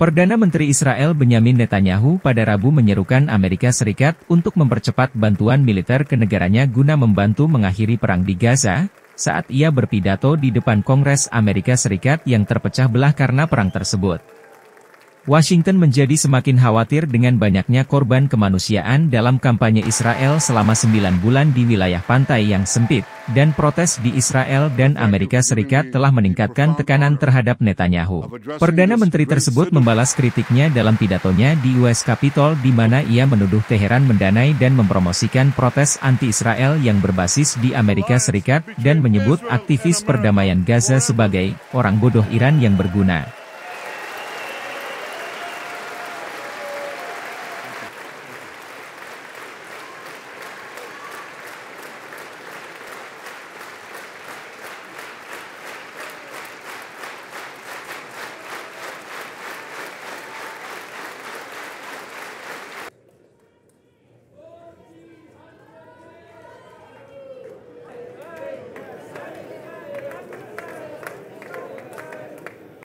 Perdana Menteri Israel Benyamin Netanyahu pada Rabu menyerukan Amerika Serikat untuk mempercepat bantuan militer ke negaranya guna membantu mengakhiri perang di Gaza, saat ia berpidato di depan Kongres Amerika Serikat yang terpecah belah karena perang tersebut. Washington menjadi semakin khawatir dengan banyaknya korban kemanusiaan dalam kampanye Israel selama 9 bulan di wilayah pantai yang sempit, dan protes di Israel dan Amerika Serikat telah meningkatkan tekanan terhadap Netanyahu. Perdana Menteri tersebut membalas kritiknya dalam pidatonya di US Capitol di mana ia menuduh Teheran mendanai dan mempromosikan protes anti-Israel yang berbasis di Amerika Serikat dan menyebut aktivis perdamaian Gaza sebagai orang bodoh Iran yang berguna.